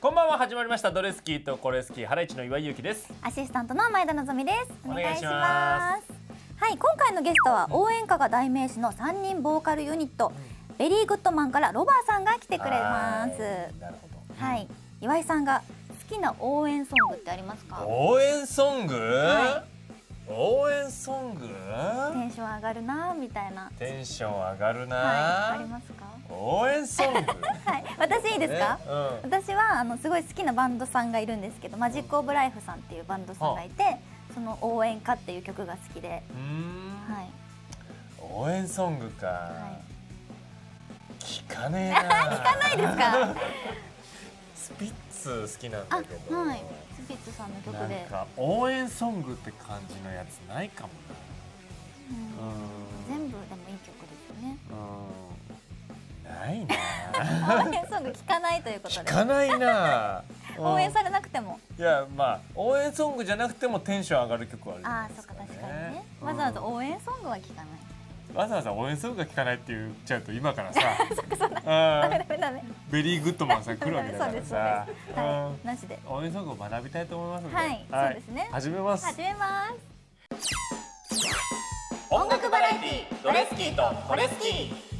こんばんは始まりましたドレスキーとコレスキーハライチの岩井ゆ紀ですアシスタントの前田のぞみですお願いしますはい今回のゲストは応援歌が代名詞の三人ボーカルユニット、うん、ベリーグッドマンからロバーさんが来てくれますなるほど、はい、岩井さんが好きな応援ソングってありますか応援ソング、はい、応援ソングテンション上がるなみたいなテンション上がるな、はい、ありますか応援ソング はい私いいですか、ねうん、私はあのすごい好きなバンドさんがいるんですけどマジック・オブ・ライフさんっていうバンドさんがいてその「応援歌」っていう曲が好きで、はい、応援ソングか、はい、聞かねえ聞かないですか スピッツ好きなんだけどはいスピッツさんの曲で応援ソングって感じのやつないかもな、うん、全部でもいい曲ですよねうんないな。応援ソング聞かないということで。聞かないな。応援されなくても。いやまあ応援ソングじゃなくてもテンション上がる曲はある、ね、ああそうか確かにね。わざわざ応援ソングは聞かない。わざわざ応援ソングが聞かないって言っちゃうと今からさベリーグッドマンさん来るわけだからさはい、なしで応援ソングを学びたいと思いますので、はい、はい、そうですね始めます始めます音楽バラエティドレスキーとコレスキー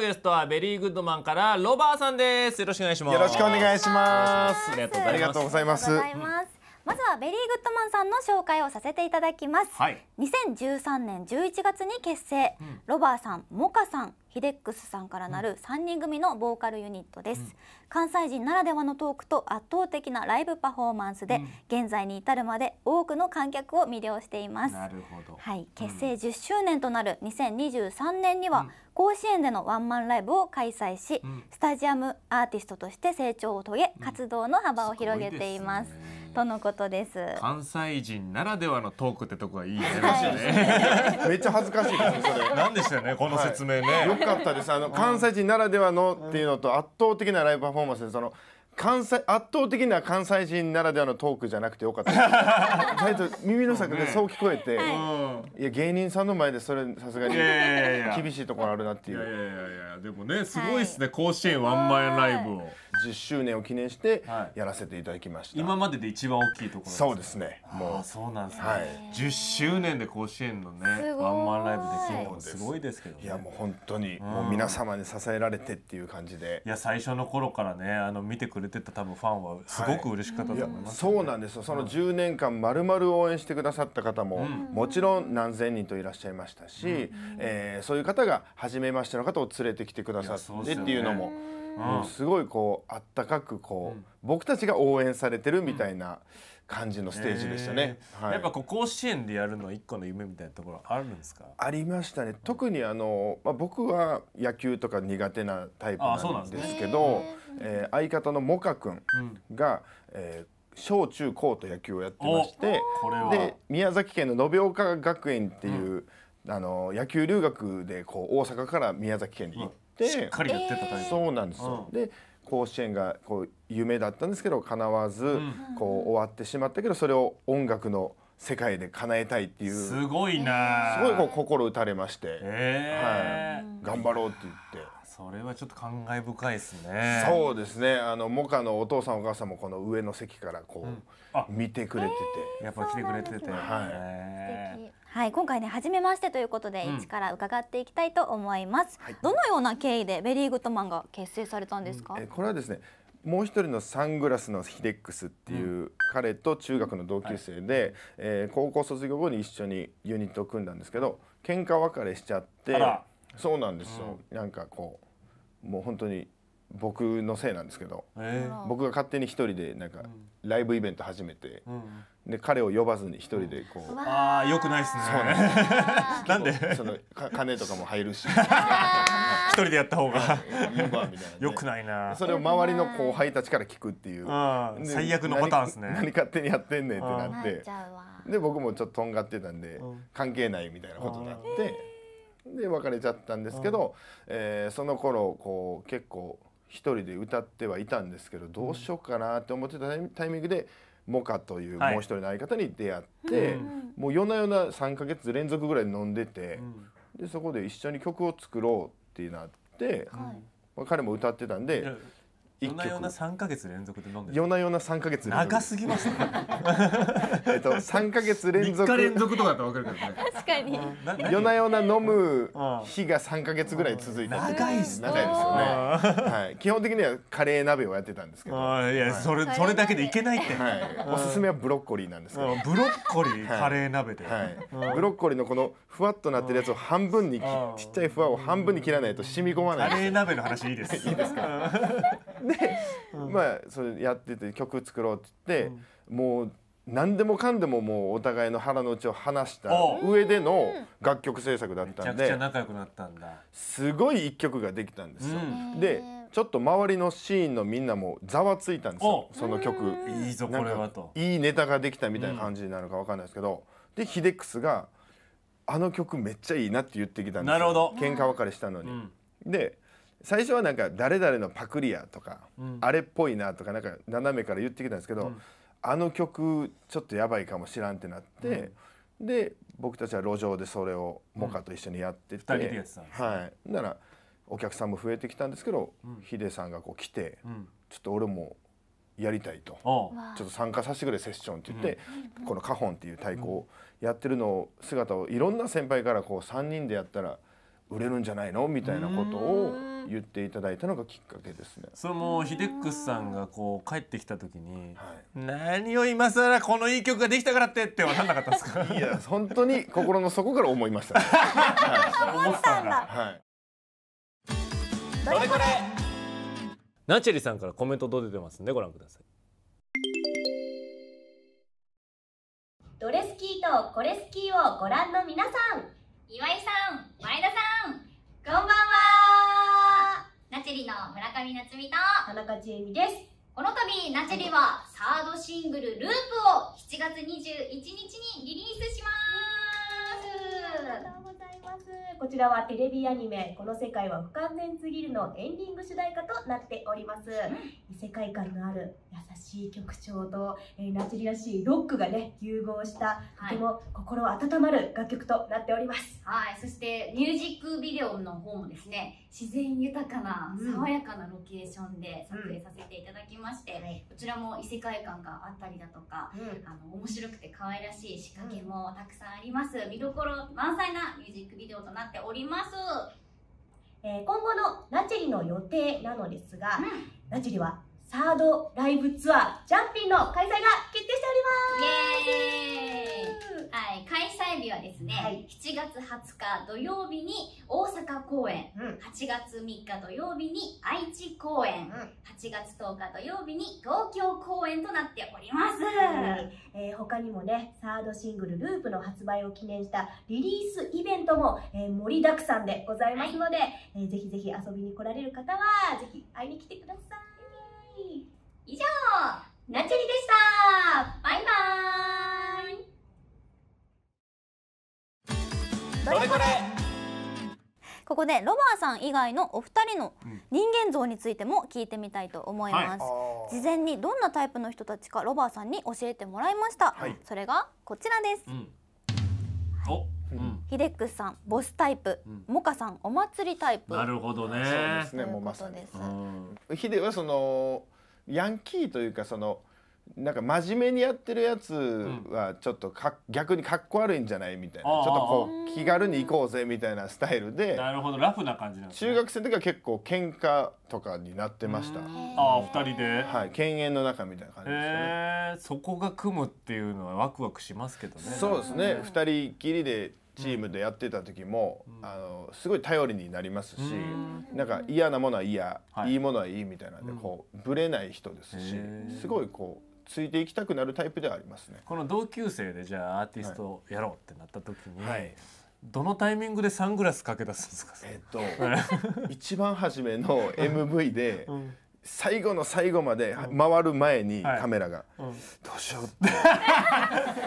ゲストはベリーグッドマンからロバーさんですよろしくお願いしますよろしくお願いしますありがとうございますありがとうございますまずはベリーグッドマンさんの紹介をさせていただきます、はい、2013年11月に結成、うん、ロバーさん、モカさん、ヒデックスさんからなる3人組のボーカルユニットです、うん、関西人ならではのトークと圧倒的なライブパフォーマンスで、うん、現在に至るまで多くの観客を魅了していますなるほど、はい、結成10周年となる2023年には、甲子園でのワンマンライブを開催し、スタジアムアーティストとして成長を遂げ活動の幅を広げています、すとのことです関西人ならではのトークってとこはいいね、めっちゃ恥ずかしいですそれなんでしたよねこの説明ね、よかったですあの関西人ならではのっていうのと圧倒的なライブパフォーマンスでその関西圧倒的な関西人ならではのトークじゃなくてよかったタイトル耳の先でそう聞こえて、ねはい、いや芸人さんの前でそれさすがに厳しいところあるなっていういやいやいやでもねすごいですね、はい、甲子園ワンマンライブを。10周年を記念してやらせていただきました、はい、今までで一番大きいところ、ね、そうですねもうそうなんですね、はい、10周年で甲子園のねワンマンライブできるのすごいですけど、ね、いやもう本当に、もう皆様に支えられてっていう感じでいや最初の頃からねあの見てくれてた多分ファンはすごく嬉しかったと思います、ねはい、そうなんですよその10年間まるまる応援してくださった方も、うん、もちろん何千人といらっしゃいましたし、うん、えー、そういう方が初めましての方を連れてきてくださってっていうのも。もうすごいこうあったかくこう、僕たちが応援されてるみたいな感じのステージでしたね、はい、やっぱこう甲子園でやるの一個の夢みたいなところあるんですかありましたね特にあの、まあ、僕は野球とか苦手なタイプなんですけどえー、相方のモカ君が、うん、えー小中高と野球をやってましてで宮崎県の延岡学園っていう、うん、あの野球留学でこう大阪から宮崎県に行っってしっかりやってたタイプそうなんですよ、うん、で甲子園がこう夢だったんですけど叶わずこう終わってしまったけどそれを音楽の世界で叶えたいっていうすごいなすごいこう心打たれまして、はい、頑張ろうって言ってそれはちょっと感慨深いですねそうですねあのモカのお父さんお母さんもこの上の席からこう、う見てくれてて、えー、やっぱ来てくれてて、はい、素敵はい今回ね初めましてということで、うん、一から伺っていきたいと思います、はい、どのような経緯でベリーグッドマンが結成されたんですか、うん、これはですねもう一人のサングラスのヒデックスっていう彼と中学の同級生で、はい、えー、高校卒業後に一緒にユニットを組んだんですけど喧嘩別れしちゃってそうなんですよ、うん、なんかこうもう本当に僕のせいなんですけど、僕が勝手に一人でなんかライブイベント始めて、で彼を呼ばずに一人でこう、ああよくないっすねそうなんで その金とかも入るし 一人でやった方がよくないなそれを周りの後輩たちから聞くっていう最悪のパターンですね何勝手にやってんねんってなってで僕もちょっととんがってたんで、関係ないみたいなことになってで別れちゃったんですけど、えー、その頃こう結構1人で歌ってはいたんですけどどうしようかなって思ってたタイミングでモカというもう一人の相方に出会って、はい、もう夜な夜な3か月連続ぐらい飲んでて、うん、でそこで一緒に曲を作ろうってなって、はい、まあ、彼も歌ってたんで。うん夜な夜な3か月連続で飲んで夜な夜な三か月長すぎますね えっと3か月連続3日連続とかだったら分かるけどね確かに夜な夜な飲む日が3か月ぐらい続いて長いっすね長いですよね、はい、基本的にはカレー鍋をやってたんですけどいやそれそれだけでいけないって、はい、おすすめはブロッコリーなんですけどブロッコリーカレー鍋で、はい、ブロッコリーのこのふわっとなってるやつを半分にちっちゃいふわを半分に切らないと染み込まないカレー鍋の話いいです いいですかで、まあそれやってて曲作ろうって言って、もう何でもかんでももうお互いの腹の内を話した上での楽曲制作だったんですごい一曲ができたんですよ。でちょっと周りのシーンのみんなもざわついたんですよその曲いいぞこれはといいネタができたみたいな感じになるかわかんないですけど、でヒデックスが「あの曲めっちゃいいな」って言ってきたんですよなるほど喧嘩別れしたのに。で最初はなんか誰々のパクリやとか、うん、あれっぽいなとかなんか斜めから言ってきたんですけど、うん、あの曲ちょっとやばいかもしらんってなって、うん、で僕たちは路上でそれをモカと一緒にやってて、うん、ではい、ならお客さんも増えてきたんですけど、ヒデさんがこう来て、ちょっと俺もやりたいとちょっと参加させてくれセッションって言って、この「カホン」っていう太鼓をやってるの姿をいろんな先輩からこう3人でやったら「売れるんじゃないのみたいなことを言っていただいたのがきっかけですね。それもヒデックスさんがこう帰ってきた時に、はい、何を今更このいい曲ができたからってって分かんなかったですか。いや本当に心の底から思いました、ね。思ったんだ。はい。どれこれ。ナチェリさんからコメントどう出てますんでご覧ください。ドレスキーとコレスキーをご覧の皆さん。岩井さん、前田さん、こんばんは。ナチェリの村上夏美と田中千恵美です。この度、ナチェリはサードシングルループを7月21日にリリースします。ますこちらはテレビアニメ「この世界は不完全すぎる」のエンディング主題歌となっております、うん、世界観のある優しい曲調と、えー、ナチュらしいロックがね融合したとても心温まる楽曲となっておりますはい、そしてミュージックビデオの方もですね自然豊かな爽やかなロケーションで撮影させていただきまして、うんうんはい、こちらも異世界観があったりだとか、あの面白くて可愛らしい仕掛けもたくさんあります、見どころ満載なミュージックビデオとなっております、えー、今後のラチェリの予定なのですが、ラチェリはサードライブツアージャンピンの開催が決定しておりますイはい、開催日はですね、はい、7月20日土曜日に大阪公演、うん、8月3日土曜日に愛知公演、うん、8月10日土曜日に東京公演となっております、はいえー、他にもねサードシングル「ループの発売を記念したリリースイベントも、えー、盛りだくさんでございますので、はい、えー、ぜひぜひ遊びに来られる方はぜひ会いに来てください以上、なちりでした。バイバイ。どれこれここでロバーさん以外のお二人の人間像についても聞いてみたいと思います、はい、事前にどんなタイプの人たちかロバーさんに教えてもらいました、はい、それがこちらです、うんはいヒデックスさんボスタイプ、モカさんお祭りタイプなるほどねそうですねもうまさにヒデはそのヤンキーというかそのなんか真面目にやってるやつはちょっとか、逆にかっこ悪いんじゃないみたいなちょっとこう気軽に行こうぜみたいなスタイルでなるほどラフな感じなん、中学生の時は結構喧嘩とかになってましたああ2人ではい犬猿の仲みたいな感じですね、えそこが組むっていうのはワクワクしますけどねそうですね二人きりでチームでやってた時も、あのすごい頼りになりますし、なんか嫌なものは嫌、い、いものはいいみたいなんで、こうぶれない人ですし、すごいこうついていきたくなるタイプではありますね。この同級生でじゃあアーティストやろうってなった時に、はい、どのタイミングでサングラスかけ出すんですか。えっと一番初めの MV で、うん、最後の最後まで回る前にカメラが、うんはいうん、どうしようっ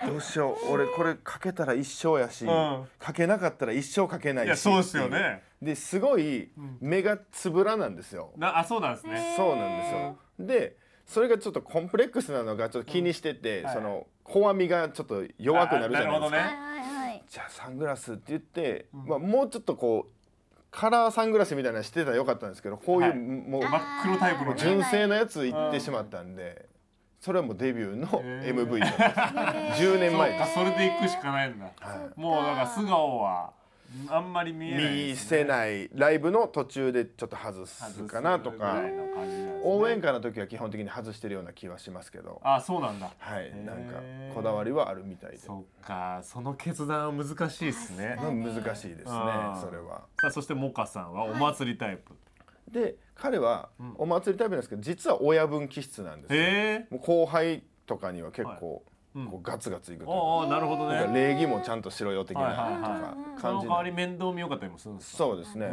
てどうしよう俺これかけたら一生やし、うん、かけなかったら一生かけないしいやそうですよねですごい目がつぶらなんですよ、なあそうなんですねそうなんですよでそれがちょっとコンプレックスなのがちょっと気にしてて、はい、その怖みがちょっと弱くなるじゃないですか、ね、じゃあサングラスって言って、まあ、もうちょっとこうカラーサングラスみたいなしてたらよかったんですけどこういう、はい、もう真っ黒タイプの純正のやつ行ってしまったんでそれはもうデビューの MV だった10年前それでいくしかないんだ、はい、もうだから素顔はあんまり見えない、ね、見せないライブの途中でちょっと外すかなとか、ね、応援歌の時は基本的に外してるような気はしますけどあそうなんだはいなんかこだわりはあるみたいでそっかその決断は難しいですね難しいですねそれはさあそしてモカさんはお祭りタイプ、はい、で彼はお祭りタイプなんですけど、実は親分気質なんですよ、後輩とかには結構、はいこうガツガツいくというか、なるほどね礼儀もちゃんとしろよ的なとか感じ、はい面倒見よかったりもするんですそうですね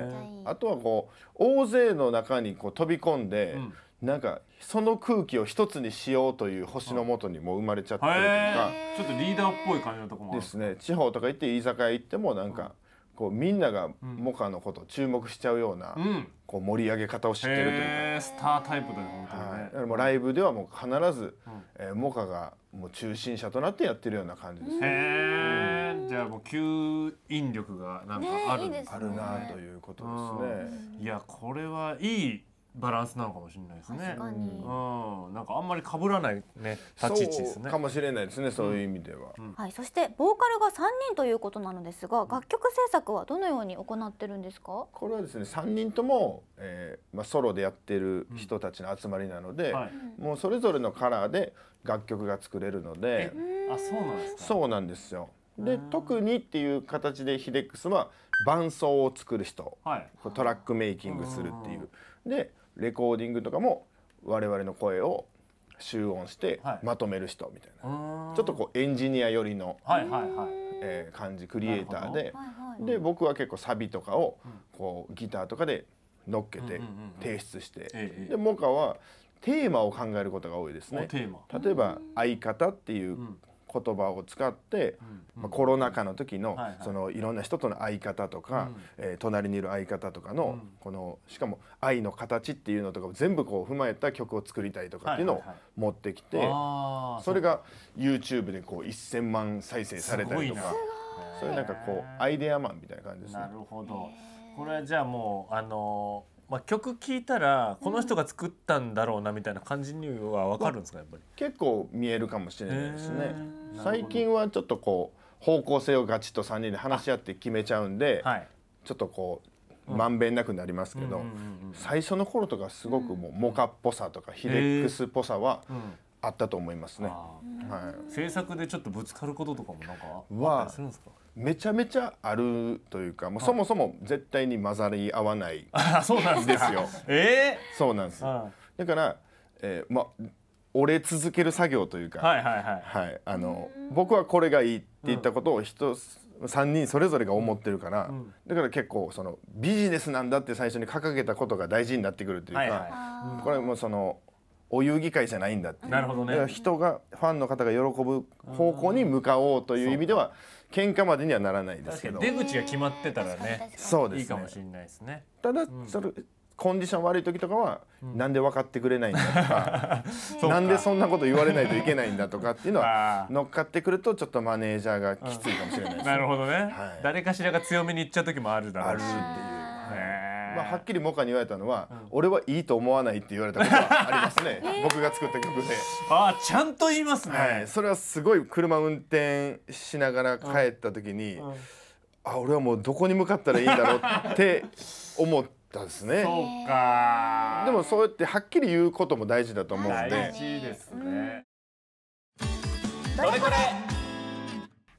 あとはこう大勢の中にこう飛び込んで、うなんかその空気を一つにしようという星のもとにも生まれちゃってるというか、ちょっとリーダーっぽい感じのとこもですね地方とか行って居酒屋行ってもなんか、こうみんながモカのことを注目しちゃうような、こう盛り上げ方を知ってるというか、スタータイプだよね、はい、だからもうライブではもう必ず、うん、えー、モカがもう中心者となってやってるような感じです、ね、へえ、じゃあもう吸引力がなんかある、ねいいね、あるなということですねいやこれはいいバランスなのかもしれないですね。うん、なんかあんまり被らないね立ち位置ですね。かもしれないですね、そういう意味では。うんうん、はい、そしてボーカルが三人ということなのですが、楽曲制作はどのように行ってるんですか？これはですね、三人とも、えー、まあソロでやってる人たちの集まりなので、はい、もうそれぞれのカラーで楽曲が作れるので、あ、そうなんですか。そうなんですよ。で特にっていう形でヒデックスは伴奏を作る人、はい、トラックメイキングするっていう。でレコーディングとかも我々の声を集音してまとめる人みたいな、ちょっとこうエンジニア寄りの、はいはいはいえー、感じクリエイターで、で僕は結構サビとかをこうギターとかで乗っけて提出して、でモカはテーマを考えることが多いですね。例えば「相方」っていう言葉を使って、まあ、コロナ禍の時の,、そのいろんな人との相方とか、うえ隣にいる相方とかの、このしかも愛の形っていうのとかを全部こう踏まえた曲を作りたいとかっていうのを持ってきて、それが YouTube でこう1,000万再生されたりとかそういうなんかこうアイデアマンみたいな感じですね。なるほどこれはじゃあもうあのまあ、曲聴いたらこの人が作ったんだろうなみたいな感じにはわかるんですかやっぱり、結構見えるかもしれないですね最近はちょっとこう方向性をガチッと3人で話し合って決めちゃうんで、はい、ちょっとこうまんべんなくなりますけど、最初の頃とかすごくもうモカっぽさとかヒレックスっぽさは、あったと思いますね。はい、制作でちょっとぶつかることとかもなんかはめちゃめちゃあるというか、もうそもそも絶対に混ざり合わない そうなんですよ。えー、そうなんです。だから、えー、ま折れ続ける作業というか、はいはいはい、はい、あの僕はこれがいいって言ったことを人、うん人それぞれが思ってるから、うん、だから結構そのビジネスなんだって最初に掲げたことが大事になってくるというか、はいはい、これもそのお遊戯会じゃないんだってなるほどね人がファンの方が喜ぶ方向に向かおうという意味では喧嘩までにはならないですけど出口が決まってたらねそうです、ね、いいかもしれないですねただ、それコンディション悪い時とかは、なんで分かってくれないんだとか なんでそんなこと言われないといけないんだとかっていうのは 乗っかってくるとちょっとマネージャーがきついかもしれないです、ね、なるほどね、はい、誰かしらが強めに言っちゃう時もあるだろうしっていう。ねまあ、はっきりモカに言われたのは、うん、俺はいいと思わないって言われたことはありますね 僕が作った曲であちゃんと言いますね、はい、それはすごい車運転しながら帰った時に、うんうん、あ俺はもうどこに向かったらいいんだろうって思ったんですね そうかでもそうやってはっきり言うことも大事だと思うんで大事ですねどれこれ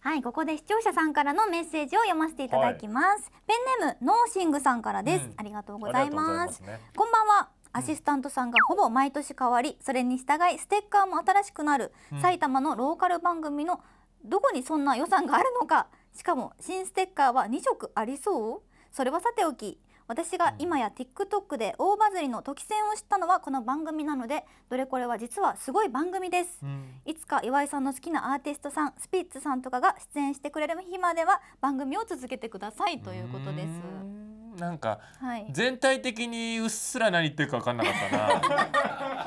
はいここで視聴者さんからのメッセージを読ませていただきます、はい、ペンネームノーシングさんからです、うん、ありがとうございます、ね、こんばんはアシスタントさんがほぼ毎年変わりそれに従いステッカーも新しくなる、埼玉のローカル番組のどこにそんな予算があるのかしかも新ステッカーは2色ありそうそれはさておき私が今や TikTok で大バズりの時戦を知ったのはこの番組なのでどれこれは実はすごい番組です、うん、いつか岩井さんの好きなアーティストさんスピッツさんとかが出演してくれる日までは番組を続けてくださいということですなんか、はい、全体的にうっすら何言ってるか分かんなかったな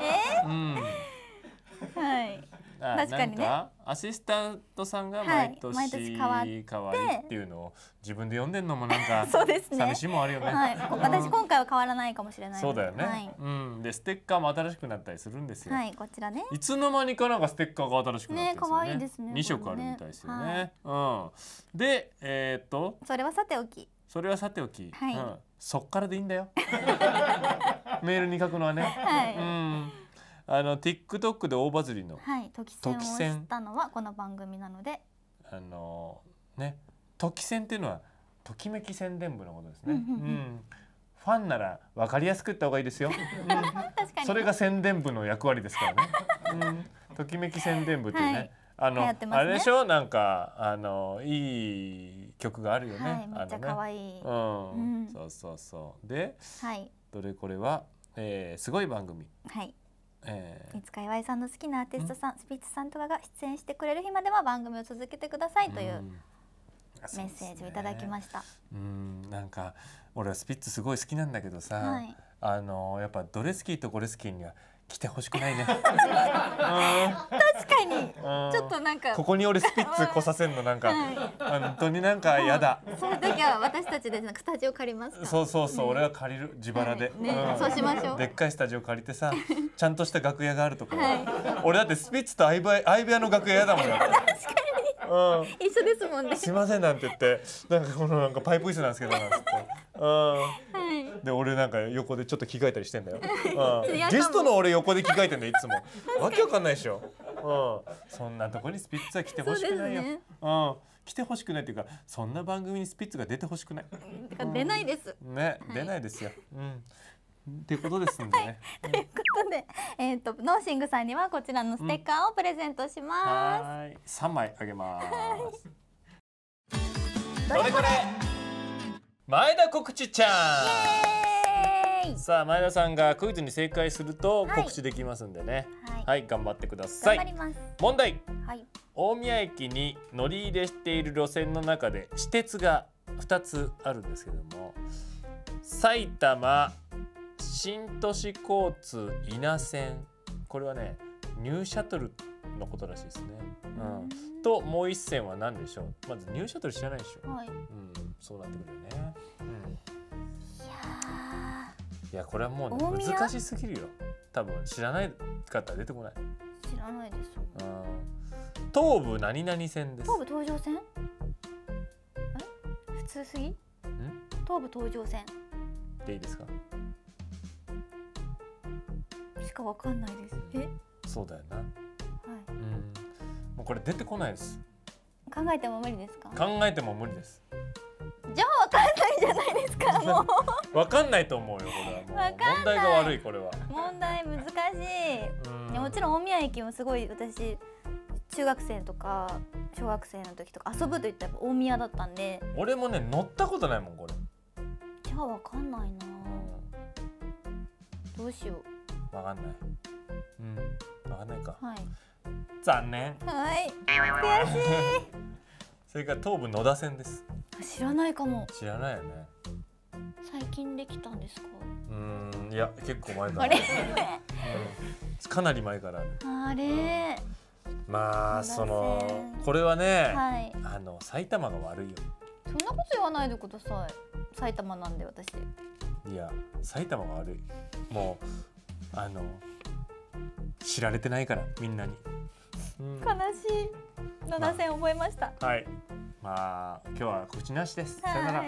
えー、うん確かにねアシスタントさんが毎年,、はい、毎変わってっていうのを自分で読んでるのもなんか そうです、ね、寂しいもあるよね、はい、私今回は変わらないかもしれないそうだよね、はい、うんでステッカーも新しくなったりするんですよはいこちらねいつの間にかなんかステッカーが新しくなったりすよね可愛、ね、いいですね2色あるみたいですよね、はい、うんでえー、っとそれはさておきそれはさておき、はい、うん、そっからでいいんだよ メールに書くのはね、はい、うんあの TikTok で大バズりの、はい、時戦をしたのはこの番組なのであのね時戦っていうのはときめき宣伝部のことですね、うん、うんファンならわかりやすく言った方がいいですよ、うん、それが宣伝部の役割ですからね、うん、ときめき宣伝部っていうね、はいあの、ね、あれでしょなんかあのいい曲があるよね。はい、めっちゃ可愛い、ね、うん、うん、そうそうそう。で、はい、どれこれは、えー、すごい番組。はい。えー、いつか岩井さんの好きなアーティストさん、んスピッツさんとかが出演してくれる日までは番組を続けてくださいという、メッセージをいただきました。うん、ね、なんか俺はスピッツすごい好きなんだけどさ、はい、あのやっぱドレスキーとゴレスキーには来てほしくないね 確かにちょっとなんかここに俺スピッツ来させんのなんか、本当になんか嫌だその時は私たちでなんかスタジオ借りますそうそうそう、俺は借りる自腹で、ねそうしましょうでっかいスタジオ借りてさ ちゃんとした楽屋があるとか。俺だってスピッツと相部屋の楽屋だもん確かに一緒ですもんね。すいませんなんて言って、なんかこのなんかパイプ椅子なんですけどなんつって。はい、で俺なんか横でちょっと着替えたりしてんだよ。ゲストの俺横で着替えてんだよいつも。わけわかんないでしょ。うん、そんなとこにスピッツは来てほしくないよ。うね、うん、来てほしくないっていうか、そんな番組にスピッツが出てほしくない。出ないです。ね、出ないですよ。うん。っていうことですんでね。はい、ということで、えっ、ー、とノーシングさんにはこちらのステッカーをプレゼントします。三、うん、枚あげます。どれこれ前田告知ちゃん。さあ前田さんがクイズに正解すると告知できますんでね。はい、はい、頑張ってください。問題。はい。大宮駅に乗り入れしている路線の中で私鉄が二つあるんですけども埼玉新都市交通稲線これはねニューシャトルのことらしいですね。うん、ともう一線は何でしょうまずニューシャトル知らないでしょ、はい、うん、そうなってくるよね。うん、いやいやこれはもう、ね、難しすぎるよ多分知らない方出てこない知らないです、うん、東武何々線です東武東上線あれ普通すぎ東武東上線でいいですかかわかんないですえそうだよな、はい、うんもうこれ出てこないです考えても無理ですか考えても無理ですじゃあわかんないじゃないですか もうわかんないと思うよこれはもう問題が悪いこれは問題難しい、ね、もちろん大宮駅もすごい私中学生とか小学生の時とか遊ぶといったら大宮だったんで俺もね乗ったことないもんこれじゃあわかんないなどうしようわかんないうんわかんないか、はい、残念はい悔しい それから東武野田線です知らないかも知らないよね最近できたんですかうんいや結構前からうん、かなり前からあれ、うん、まあそのこれはね、はい、あの埼玉が悪いよそんなこと言わないでください埼玉なんで私いや埼玉が悪いもうあの知られてないからみんなに、うん、悲しい7戦覚えました、まあ、はいまあ今日は口なしですさよなら